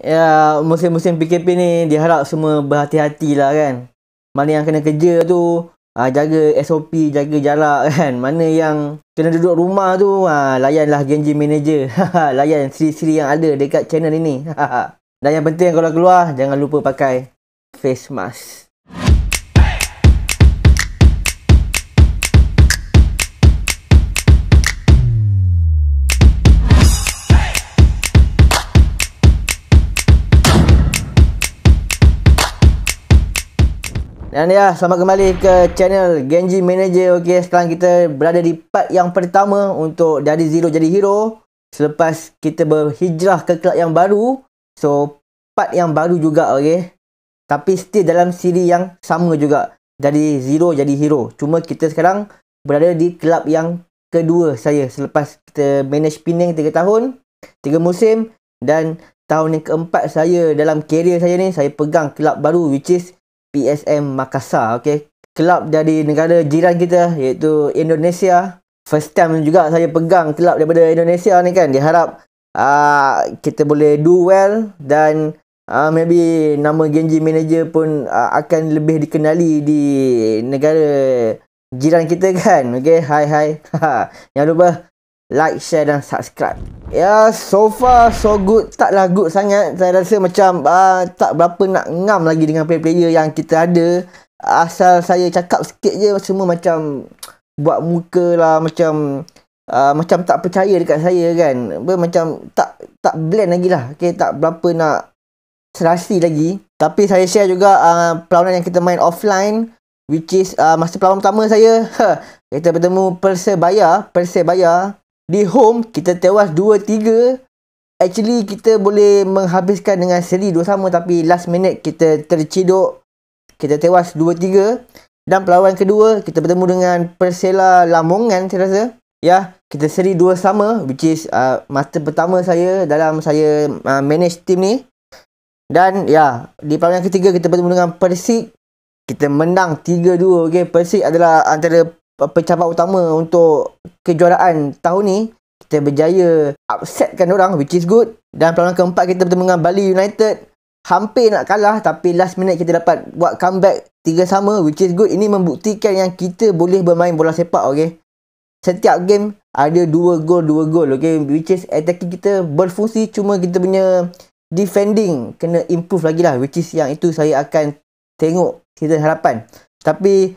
Ya, musim-musim PKP ni diharap semua berhati-hati lah kan. Mana yang kena kerja tu, ha, jaga SOP, jaga jarak kan. Mana yang kena duduk rumah tu, ha, layanlah Genji Manager. Layan siri-siri yang ada dekat channel ini. Dan yang penting kalau keluar, jangan lupa pakai face mask. Dan ya, selamat kembali ke channel Genji Manager. Okey, sekarang kita berada di part yang pertama untuk dari zero jadi hero selepas kita berhijrah ke kelab yang baru. So, part yang baru juga, okey. Tapi still dalam siri yang sama juga dari zero jadi hero. Cuma kita sekarang berada di kelab yang kedua saya selepas kita manage Pinang 3 tahun, 3 musim dan tahun yang keempat saya dalam career saya ni saya pegang kelab baru which is PSM Makassar okay. kelab dari negara jiran kita iaitu Indonesia first time juga saya pegang kelab daripada Indonesia ni kan diharap uh, ah, kita boleh do well dan uh, maybe nama Genji manager pun uh, akan lebih dikenali di negara jiran kita kan Okay, hai hai jangan lupa like share dan subscribe Ya, so far so good. Taklah good sangat. Saya rasa macam uh, tak berapa nak ngam lagi dengan player-player yang kita ada. Asal saya cakap sikit je, semua macam buat muka lah macam uh, macam tak percaya dekat saya kan. Macam tak tak blend lagi lah. Okay, tak berapa nak serasi lagi. Tapi saya share juga uh, perlawanan yang kita main offline. Which is uh, masa perlawanan pertama saya, huh, kita bertemu Persebaya. Persebaya di home kita tewas 2-3 actually kita boleh menghabiskan dengan seri dua sama tapi last minute kita terciduk kita tewas 2-3 dan perlawanan kedua kita bertemu dengan Persela Lamongan saya rasa ya kita seri dua sama which is uh, mata pertama saya dalam saya uh, manage team ni dan ya di perlawanan ketiga kita bertemu dengan Persik kita menang 3-2 okey Persik adalah antara pencabar utama untuk kejuaraan tahun ni kita berjaya upsetkan orang which is good dan perlawanan keempat kita bertemu dengan Bali United hampir nak kalah tapi last minute kita dapat buat comeback tiga sama which is good ini membuktikan yang kita boleh bermain bola sepak okey setiap game ada dua gol dua gol okey which is attacking kita berfungsi cuma kita punya defending kena improve lagi lah which is yang itu saya akan tengok kita harapan tapi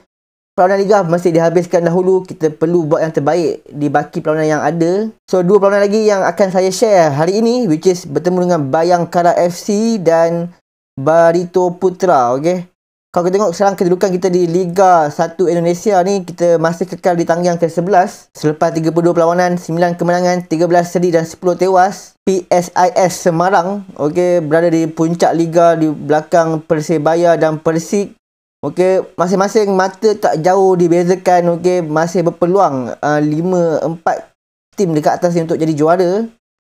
perlawanan Liga mesti dihabiskan dahulu. Kita perlu buat yang terbaik di baki perlawanan yang ada. So, dua perlawanan lagi yang akan saya share hari ini which is bertemu dengan Bayangkara FC dan Barito Putra. Okay. Kalau kita tengok sekarang kedudukan kita di Liga 1 Indonesia ni, kita masih kekal di yang ke-11. Selepas 32 perlawanan, 9 kemenangan, 13 seri dan 10 tewas. PSIS Semarang okay, berada di puncak Liga di belakang Persebaya dan Persik. Okey, masing-masing mata tak jauh dibezakan. Okey, masih berpeluang uh, empat tim dekat atas ni untuk jadi juara.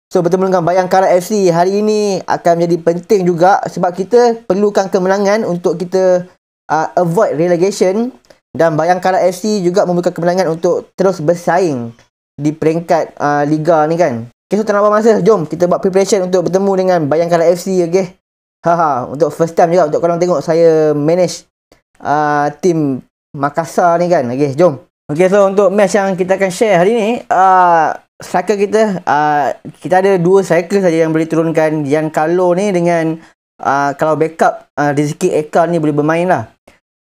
So bertemu dengan Bayangkara FC hari ini akan menjadi penting juga sebab kita perlukan kemenangan untuk kita uh, avoid relegation dan Bayangkara FC juga memerlukan kemenangan untuk terus bersaing di peringkat uh, liga ni kan. Okay, so tanpa masa, jom kita buat preparation untuk bertemu dengan Bayangkara FC okey. Haha, untuk first time juga untuk korang tengok saya manage uh, tim Makassar ni kan. Okey, jom. Okey, so untuk match yang kita akan share hari ni, uh, striker kita, uh, kita ada dua striker saja yang boleh turunkan Giancarlo ni dengan uh, kalau backup uh, Rizky Eka ni boleh bermain lah.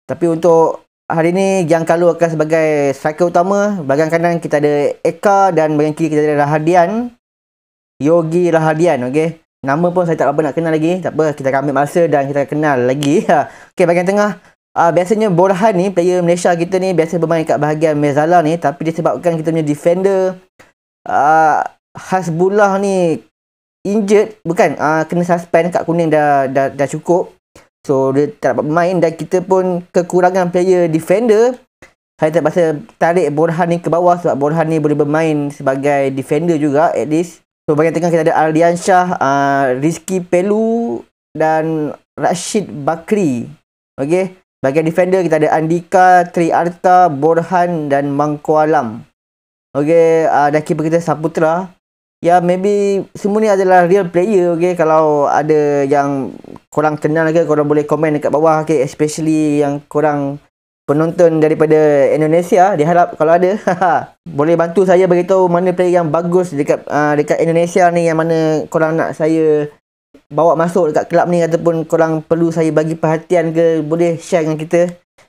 Tapi untuk hari ni, Giancarlo akan sebagai striker utama. Bagian kanan kita ada Eka dan bagian kiri kita ada Rahadian. Yogi Rahadian, okey. Nama pun saya tak apa nak kenal lagi. Tak apa, kita akan ambil masa dan kita akan kenal lagi. okey, bagian tengah. Uh, biasanya Borhan ni, player Malaysia kita ni biasa bermain kat bahagian Mezala ni tapi disebabkan kita punya defender uh, Hasbullah ni injured, bukan uh, kena suspend kat kuning dah, dah, dah cukup so dia tak dapat bermain dan kita pun kekurangan player defender saya terpaksa tarik Borhan ni ke bawah sebab Borhan ni boleh bermain sebagai defender juga at least so bagian tengah kita ada Ardian Shah, uh, Rizky Pelu dan Rashid Bakri okay. Bagian defender kita ada Andika, Tri Arta, Borhan dan Mangko Alam. Okey, uh, ah, dan keeper kita Saputra. Ya, yeah, maybe semua ni adalah real player, okey. Kalau ada yang kurang kenal ke, korang boleh komen dekat bawah, okey. Especially yang kurang penonton daripada Indonesia, diharap kalau ada, boleh bantu saya beritahu mana player yang bagus dekat uh, dekat Indonesia ni yang mana korang nak saya bawa masuk dekat kelab ni ataupun korang perlu saya bagi perhatian ke boleh share dengan kita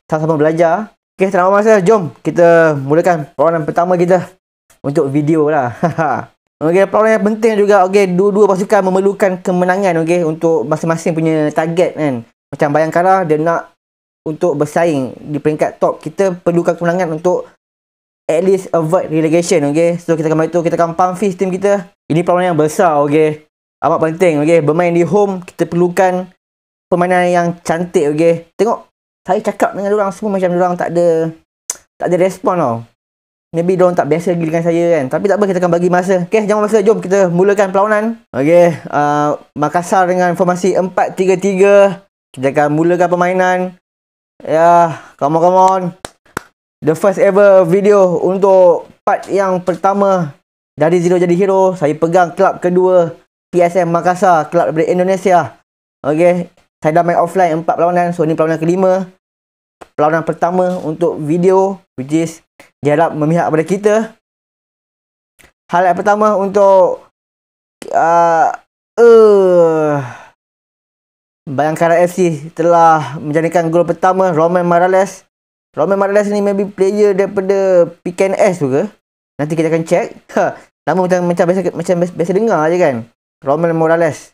sama-sama belajar. Okey, tak masa, jom kita mulakan perlawanan pertama kita untuk video lah. okey, perlawanan yang penting juga, okey, dua-dua pasukan memerlukan kemenangan, okey, untuk masing-masing punya target kan. Macam Bayangkara, dia nak untuk bersaing di peringkat top, kita perlukan kemenangan untuk at least avoid relegation, okey. So, kita akan baik tu, kita akan pump fist team kita. Ini perlawanan yang besar, okey amat penting okey bermain di home kita perlukan permainan yang cantik okey tengok saya cakap dengan orang semua macam orang tak ada tak ada respon tau maybe orang tak biasa lagi dengan saya kan tapi tak apa kita akan bagi masa okey jangan masa jom kita mulakan perlawanan okey uh, Makassar dengan formasi 4-3-3 kita akan mulakan permainan ya yeah, come on come on the first ever video untuk part yang pertama dari zero jadi hero saya pegang kelab kedua PSM Makassar Kelab daripada Indonesia Okey Saya dah main offline empat perlawanan So ni perlawanan kelima Perlawanan pertama untuk video Which is Diharap memihak pada kita Hal yang pertama untuk uh, uh, Bayangkara FC telah menjadikan gol pertama Roman Morales Roman Morales ni maybe player daripada PKNS juga Nanti kita akan check. Ha, nama macam macam biasa macam biasa, dengar aje kan. Romel Morales.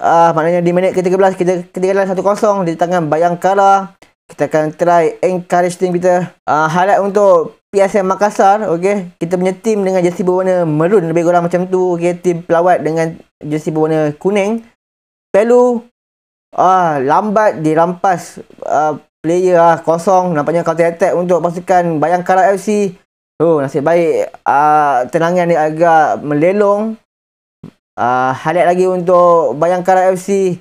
Ah, uh, maknanya di minit ke-13 kita ketinggalan 1-0 di tangan Bayangkara. Kita akan try encourage team kita. Ah, uh, highlight untuk PSM Makassar, okey. Kita punya team dengan jersey berwarna merun lebih kurang macam tu, okey. Team pelawat dengan jersey berwarna kuning. Pelu ah uh, lambat dirampas ah uh, player ah uh, kosong nampaknya counter attack untuk pasukan Bayangkara FC. Oh, nasib baik ah uh, tenangan ni agak melelong uh, ah, highlight lagi untuk Bayangkara FC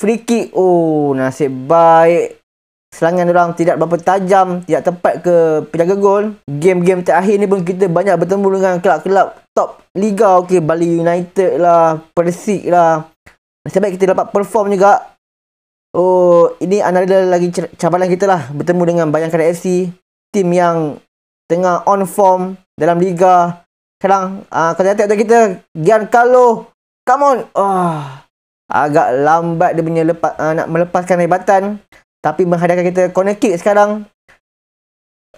free kick oh nasib baik selangan orang tidak berapa tajam tidak tepat ke penjaga gol game-game terakhir ni pun kita banyak bertemu dengan kelab-kelab top liga okey Bali United lah Persik lah nasib baik kita dapat perform juga oh ini analisa lagi cabaran kita lah bertemu dengan Bayangkara FC tim yang tengah on form dalam liga sekarang uh, ah, kalau tengok kita Gian Carlo Come on. Oh. Agak lambat dia punya lepas, uh, ah, nak melepaskan hebatan. Tapi menghadapkan kita corner kick sekarang.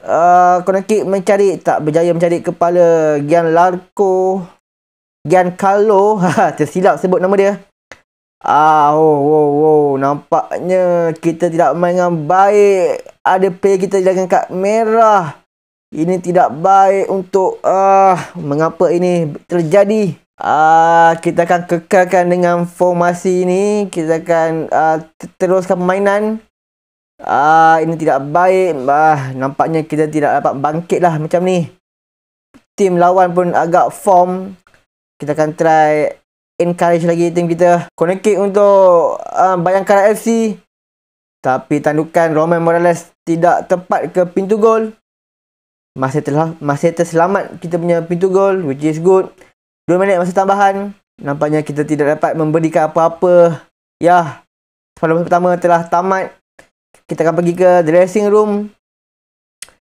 Uh, ah, corner kick mencari. Tak berjaya mencari kepala Gian Larko. Gian Carlo. Ha, tersilap sebut nama dia. Ah, oh, oh, oh, nampaknya kita tidak main dengan baik. Ada player kita jangan kad merah. Ini tidak baik untuk uh, mengapa ini terjadi uh, kita akan kekalkan dengan formasi ini. Kita akan uh, teruskan permainan. Uh, ini tidak baik. Uh, nampaknya kita tidak dapat bangkit lah macam ni. Tim lawan pun agak form. Kita akan try encourage lagi tim kita. Corner kick untuk uh, Bayangkara FC. Tapi tandukan Roman Morales tidak tepat ke pintu gol. Masih, telah, masih terselamat kita punya pintu gol which is good. Dua minit masa tambahan. Nampaknya kita tidak dapat memberikan apa-apa. Ya, pada masa pertama telah tamat. Kita akan pergi ke dressing room.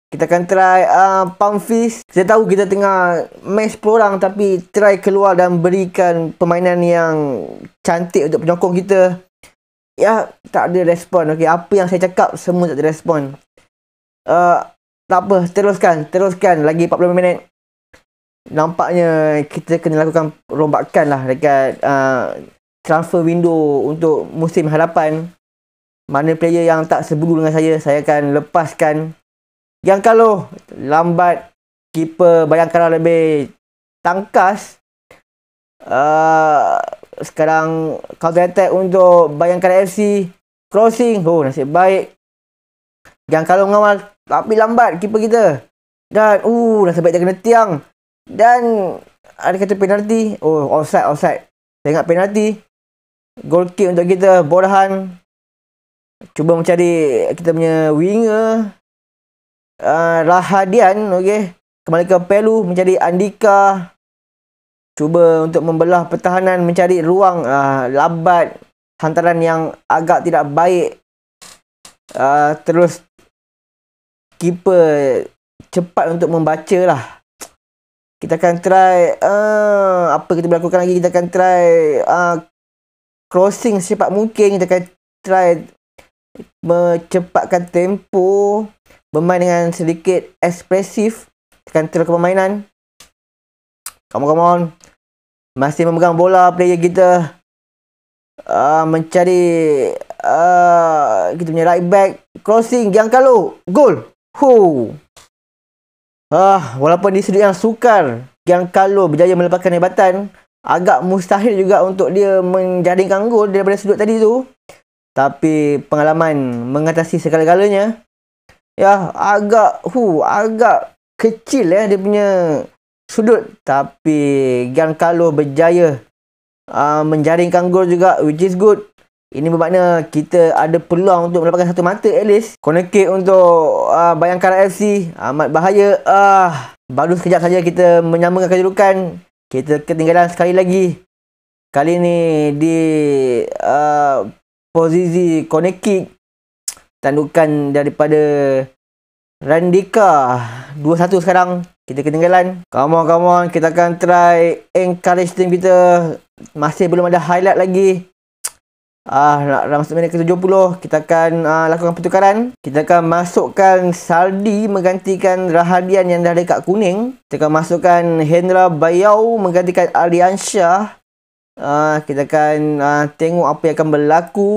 Kita akan try uh, pump fist. Saya tahu kita tengah match pro tapi try keluar dan berikan permainan yang cantik untuk penyokong kita. Ya, tak ada respon. Okey, apa yang saya cakap semua tak ada respon. Uh, tak apa, teruskan, teruskan lagi 40 minit nampaknya kita kena lakukan rombakan lah dekat uh, transfer window untuk musim hadapan. Mana player yang tak sebulu dengan saya, saya akan lepaskan. Yang kalau lambat, keeper bayangkan lah lebih tangkas. Uh, sekarang counter attack untuk bayangkan FC. Crossing, oh nasib baik. Yang kalau mengawal, tapi lambat keeper kita. Dan, uh, nasib baik dia kena tiang. Dan ada kata penalti. Oh, offside, offside. Saya ingat penalti. Goal kick untuk kita. Borahan. Cuba mencari kita punya winger. Uh, Rahadian, okay. Kembali ke Pelu mencari Andika. Cuba untuk membelah pertahanan mencari ruang uh, ah, labat hantaran yang agak tidak baik. Uh, terus keeper cepat untuk membaca lah kita akan try uh, apa kita lakukan lagi kita akan try uh, crossing secepat mungkin kita akan try mencepatkan tempo bermain dengan sedikit ekspresif tekan terus ke permainan come on, come on masih memegang bola player kita uh, mencari uh, kita punya right back crossing yang kalau gol Ah, walaupun di sudut yang sukar, yang kalau berjaya melepaskan hebatan, agak mustahil juga untuk dia menjaringkan gol daripada sudut tadi tu. Tapi pengalaman mengatasi segala-galanya, ya agak hu agak kecil ya eh, dia punya sudut tapi Giancarlo berjaya uh, menjaringkan gol juga which is good ini bermakna kita ada peluang untuk mendapatkan satu mata at least. Corner kick untuk uh, ah, Bayangkara FC. Amat bahaya. Ah, uh, baru sekejap saja kita menyamakan kedudukan. Kita ketinggalan sekali lagi. Kali ini di uh, posisi corner kick. Tandukan daripada Randika. 2-1 sekarang. Kita ketinggalan. Come on, come on. Kita akan try encourage team kita. Masih belum ada highlight lagi. Ah, uh, dalam masa minit ke-70, kita akan uh, lakukan pertukaran. Kita akan masukkan Saldi menggantikan Rahadian yang dah dekat kuning. Kita akan masukkan Hendra Bayau menggantikan Aliansyah. Uh, kita akan uh, tengok apa yang akan berlaku.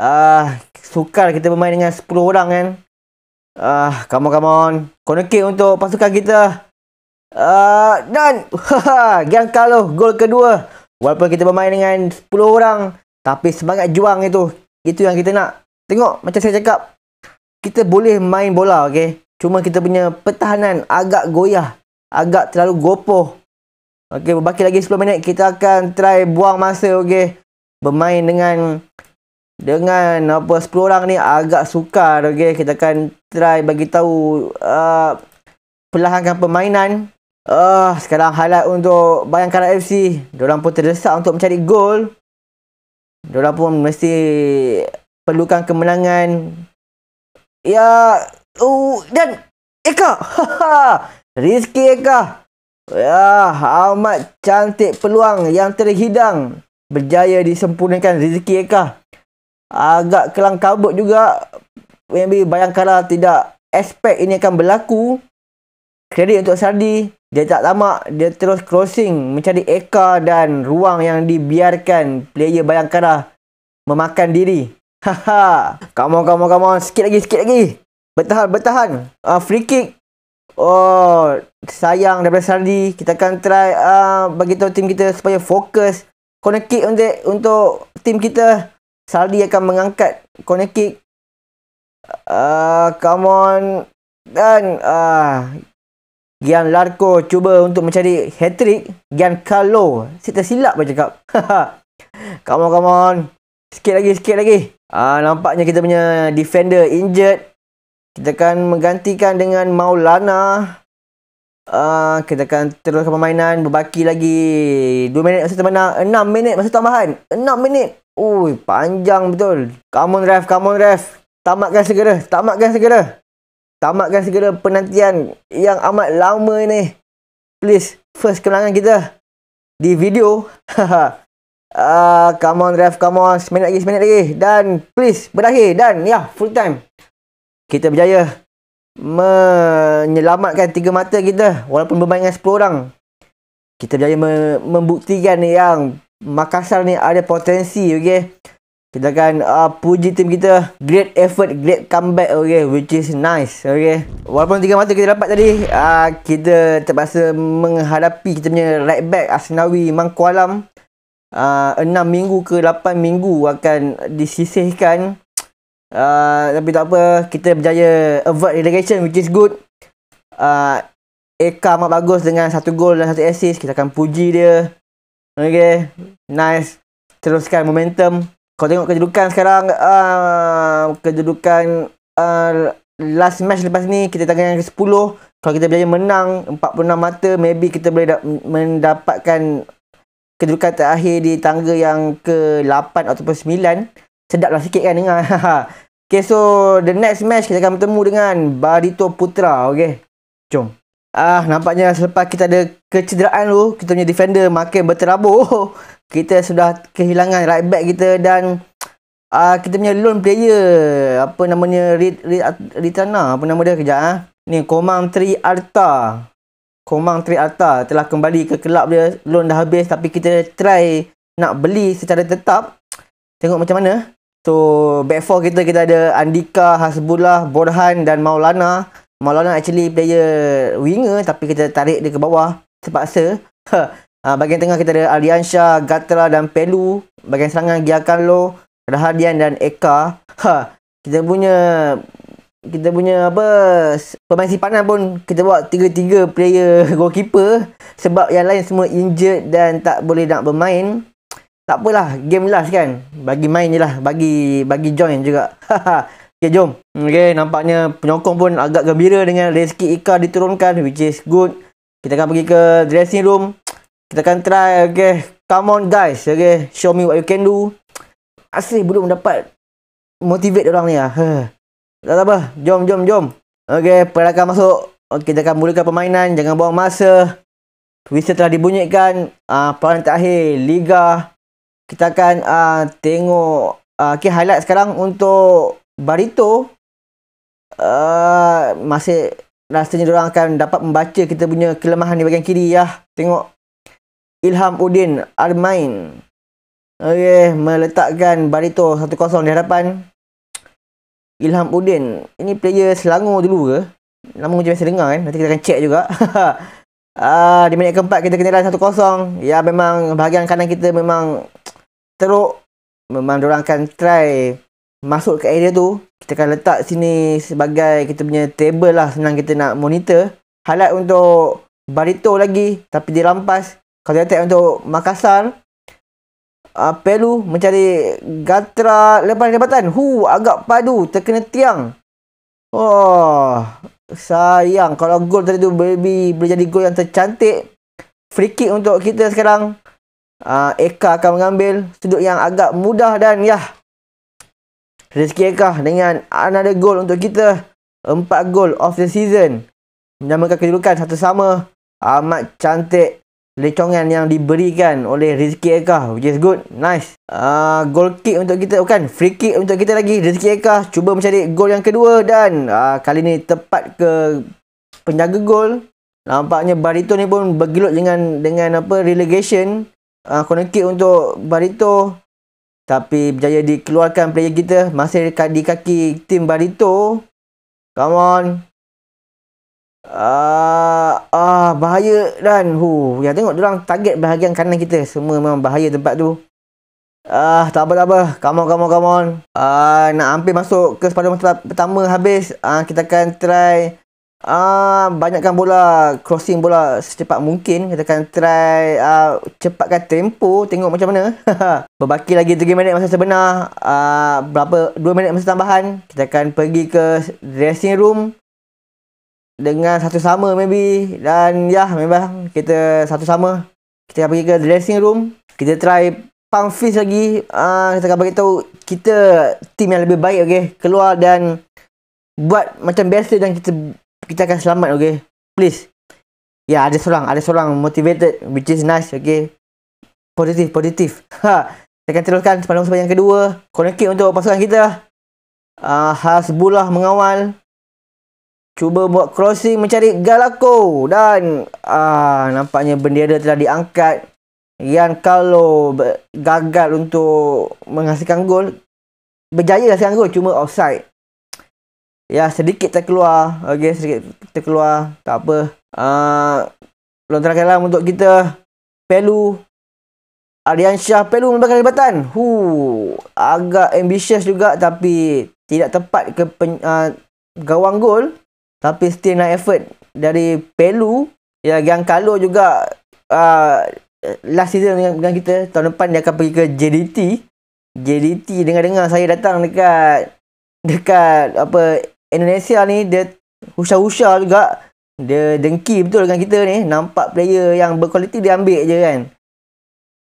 uh, sukar kita bermain dengan 10 orang kan. Ah, uh, come on, come on. Corner untuk pasukan kita. Uh, dan, haha, Giancarlo, gol kedua. Walaupun kita bermain dengan 10 orang, tapi semangat juang itu Itu yang kita nak Tengok macam saya cakap Kita boleh main bola okay? Cuma kita punya pertahanan agak goyah Agak terlalu gopoh okay, Berbaki lagi 10 minit Kita akan try buang masa okay? Bermain dengan dengan apa 10 orang ni agak sukar okey kita akan try bagi tahu uh, perlahankan permainan uh, sekarang highlight untuk Bayangkara FC dia orang pun terdesak untuk mencari gol Diorang pun mesti perlukan kemenangan. Ya, oh, dan Eka. Rizky Eka. Ya, amat cantik peluang yang terhidang. Berjaya disempurnakan Rizky Eka. Agak kelang kabut juga. Maybe Bayangkara tidak expect ini akan berlaku. Kredit untuk Sardi. Dia tak tamak, dia terus crossing mencari Eka dan ruang yang dibiarkan player Bayangkara memakan diri. Haha. come on, come on, come on. Sikit lagi, sikit lagi. Bertahan, bertahan. Uh, free kick. Oh, sayang daripada Sardi. Kita akan try uh, bagi tahu tim kita supaya fokus. Corner kick untuk, untuk tim kita. Sardi akan mengangkat corner kick. Uh, come on. Dan uh, Gian Larko cuba untuk mencari hat-trick Gian Carlo Saya tersilap pun cakap Come on, come on Sikit lagi, sikit lagi Ah Nampaknya kita punya defender injured Kita akan menggantikan dengan Maulana Ah Kita akan teruskan permainan Berbaki lagi 2 minit masa termenang 6 minit masa tambahan 6 minit Ui, panjang betul Come on ref, come on ref Tamatkan segera, tamatkan segera tamatkan segala penantian yang amat lama ini. Please, first kemenangan kita di video. Ah, uh, come on ref, come on. Seminit lagi, seminit lagi. Dan please, berakhir. Dan ya, yeah, full time. Kita berjaya menyelamatkan tiga mata kita walaupun bermain dengan 10 orang. Kita berjaya me- membuktikan yang Makassar ni ada potensi, okey. Kita akan uh, puji tim kita Great effort, great comeback okay? Which is nice okay? Walaupun tiga mata kita dapat tadi uh, Kita terpaksa menghadapi Kita punya right back Asnawi Mangkualam uh, enam minggu ke lapan minggu Akan disisihkan uh, Tapi tak apa Kita berjaya avoid relegation Which is good uh, Eka amat bagus dengan satu gol dan satu assist Kita akan puji dia okay? Nice Teruskan momentum kau tengok kedudukan sekarang uh, Kedudukan uh, Last match lepas ni Kita tangan yang ke 10 Kalau kita berjaya menang 46 mata Maybe kita boleh mendapatkan Kedudukan terakhir di tangga yang ke-8 ataupun 9 Sedap lah sikit kan dengar Okay so the next match kita akan bertemu dengan Barito Putra Okay jom Ah, nampaknya selepas kita ada kecederaan tu, kita punya defender makin berterabur. Kita sudah kehilangan right back kita dan ah kita punya lone player apa namanya Ritana apa nama dia kejap ah. Ha? Ni Komang Tri Arta. Komang Tri Arta telah kembali ke kelab dia. Loan dah habis tapi kita try nak beli secara tetap. Tengok macam mana. So back four kita kita ada Andika, Hasbullah, Borhan dan Maulana. Maulana actually player winger tapi kita tarik dia ke bawah terpaksa. Ha, bagian tengah kita ada Aliansha, Gatra dan Pelu. Bagian serangan Giacarlo, Rahadian dan Eka. Ha, kita punya kita punya apa pemain simpanan pun kita buat tiga-tiga player goalkeeper sebab yang lain semua injured dan tak boleh nak bermain. Tak apalah, game last kan. Bagi main je lah, bagi bagi join juga. Ha, ha. Okay, jom. Okay, nampaknya penyokong pun agak gembira dengan rezeki Ika diturunkan which is good. Kita akan pergi ke dressing room. Kita akan try, okay. Come on guys, okay. Show me what you can do. Asli belum dapat motivate orang ni lah. Tak apa, jom, jom, jom. Okay, perlahan masuk. Okay, kita akan mulakan permainan. Jangan buang masa. Whistle telah dibunyikan. Uh, ah, Perlahan terakhir, Liga. Kita akan uh, tengok uh, ah, okay, highlight sekarang untuk Barito uh, masih rasanya dia orang akan dapat membaca kita punya kelemahan di bahagian kiri ya. Tengok Ilham Udin Armain. Okey, meletakkan Barito 1-0 di hadapan Ilham Udin. Ini player Selangor dulu ke? Lama macam biasa dengar kan. Nanti kita akan check juga. Ah, uh, di minit keempat kita ketinggalan 1-0. Ya memang bahagian kanan kita memang teruk. Memang dia orang akan try masuk ke area tu kita akan letak sini sebagai kita punya table lah senang kita nak monitor highlight untuk barito lagi tapi dirampas kalau attack untuk makassar uh, perlu mencari gatra lepas jabatan hu agak padu terkena tiang oh sayang kalau gol tadi tu baby boleh jadi gol yang tercantik free kick untuk kita sekarang uh, Eka akan mengambil sudut yang agak mudah dan yah Rizky Eka dengan another goal untuk kita. Empat goal of the season. Menyamakan kedudukan satu sama. Amat cantik lecongan yang diberikan oleh Rizky Eka. Which is good. Nice. Uh, goal kick untuk kita. Bukan. Free kick untuk kita lagi. Rizky Eka cuba mencari gol yang kedua. Dan uh, kali ini tepat ke penjaga gol. Nampaknya Barito ni pun bergelut dengan dengan apa relegation. Uh, ah, corner kick untuk Barito. Tapi berjaya dikeluarkan player kita masih dekat di kaki tim Barito. Come on. Ah, uh, ah uh, bahaya dan hu. Ya tengok dia orang target bahagian kanan kita. Semua memang bahaya tempat tu. Ah, uh, tak apa tak apa. Come on, come on, come on. Ah, uh, nak hampir masuk ke sepadan pertama habis. Ah, uh, kita akan try uh, banyakkan bola crossing bola secepat mungkin kita akan try uh, cepatkan tempo tengok macam mana berbaki lagi 3 minit masa sebenar uh, berapa 2 minit masa tambahan kita akan pergi ke dressing room dengan satu sama maybe dan ya yeah, memang kita satu sama kita akan pergi ke dressing room kita try pump fist lagi uh, kita akan beritahu kita team yang lebih baik okay? keluar dan buat macam biasa dan kita kita akan selamat okey please ya yeah, ada seorang ada seorang motivated which is nice okey positif positif ha saya akan teruskan sepanjang sepanjang yang kedua koneksi untuk pasukan kita uh, Hasbullah mengawal cuba buat crossing mencari Galako dan ah uh, nampaknya bendera telah diangkat Yang kalau gagal untuk menghasilkan gol berjaya lah sekarang gol cuma offside Ya sedikit tak keluar, Okey sedikit keluar Tak apa uh, Belum terakhir untuk kita Pelu Aliansyah Pelu membakar kelibatan Huu, Agak ambitious juga tapi Tidak tepat ke pen, uh, gawang gol Tapi still nak effort Dari Pelu Ya yang kalau juga uh, Last season dengan, dengan kita Tahun depan dia akan pergi ke JDT JDT dengar-dengar saya datang dekat dekat apa Indonesia ni dia husha husha juga dia dengki betul dengan kita ni nampak player yang berkualiti dia ambil je kan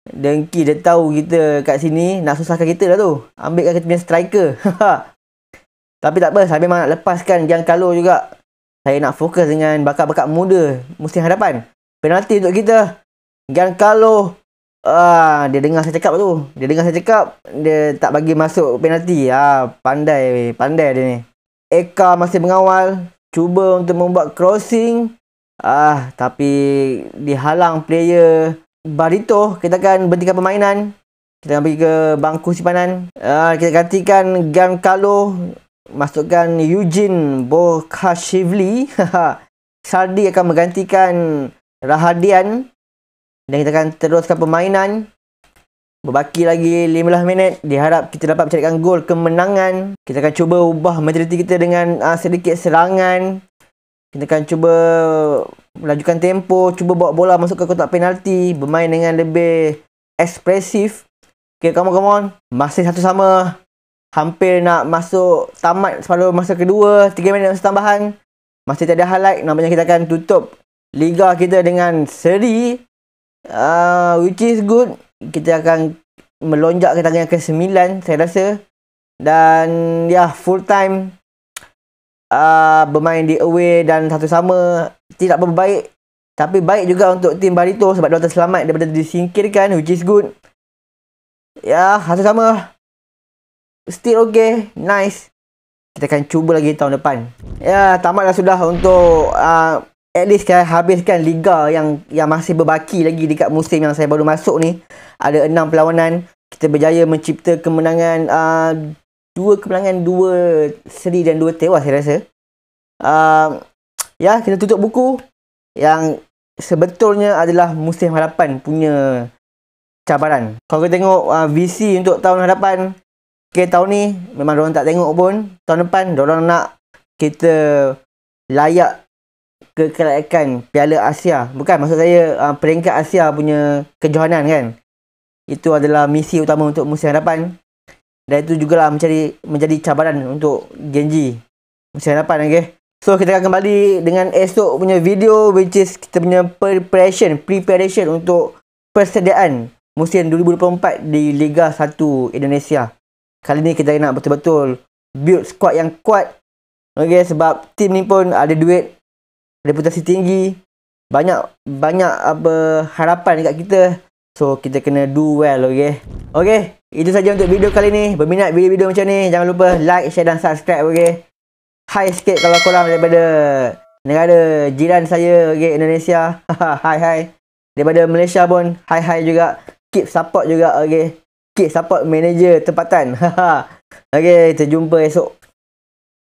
dengki dia tahu kita kat sini nak susahkan kita lah tu ambilkan kita punya striker tapi tak apa saya memang nak lepaskan yang kalau juga saya nak fokus dengan bakat-bakat muda musim hadapan penalti untuk kita yang kalau ah dia dengar saya cakap tu dia dengar saya cakap dia tak bagi masuk penalti ah pandai pandai dia ni Eka masih mengawal cuba untuk membuat crossing ah tapi dihalang player Barito kita akan bertingkat permainan kita akan pergi ke bangku simpanan ah, kita gantikan Giancarlo masukkan Eugene Bokashivli Sardi akan menggantikan Rahadian dan kita akan teruskan permainan Berbaki lagi 15 minit Diharap kita dapat mencarikan gol kemenangan Kita akan cuba ubah majoriti kita dengan uh, sedikit serangan Kita akan cuba melajukan tempo Cuba bawa bola masuk ke kotak penalti Bermain dengan lebih ekspresif Okay come on come on Masih satu sama Hampir nak masuk tamat separuh masa kedua 3 minit masa tambahan Masih tak ada highlight Nampaknya kita akan tutup Liga kita dengan seri uh, which is good kita akan melonjak ke tangga yang ke-9 saya rasa dan ya yeah, full time uh, bermain di away dan satu sama tidak apa baik tapi baik juga untuk tim Barito sebab dia terselamat daripada disingkirkan which is good ya yeah, satu sama still okay nice kita akan cuba lagi tahun depan ya yeah, tamatlah sudah untuk uh, at least saya kan habiskan liga yang yang masih berbaki lagi dekat musim yang saya baru masuk ni. Ada enam perlawanan. Kita berjaya mencipta kemenangan uh, dua kemenangan dua seri dan dua tewas saya rasa. Uh, ya, kita tutup buku yang sebetulnya adalah musim harapan punya cabaran. Kalau kita tengok uh, VC untuk tahun harapan ke okay, tahun ni memang orang tak tengok pun. Tahun depan orang nak kita layak kekelayakan Piala Asia. Bukan maksud saya uh, peringkat Asia punya kejohanan kan. Itu adalah misi utama untuk musim hadapan. Dan itu jugalah mencari, menjadi cabaran untuk Genji musim hadapan. Okay? So kita akan kembali dengan esok punya video which is kita punya preparation, preparation untuk persediaan musim 2024 di Liga 1 Indonesia. Kali ni kita nak betul-betul build squad yang kuat. Okay, sebab tim ni pun ada duit reputasi tinggi banyak banyak apa harapan dekat kita so kita kena do well okey okey itu saja untuk video kali ni berminat video-video macam ni jangan lupa like share dan subscribe okey hi sikit kalau korang daripada negara jiran saya okey Indonesia hai hai daripada Malaysia pun hai hai juga keep support juga okey keep support manager tempatan kita jumpa esok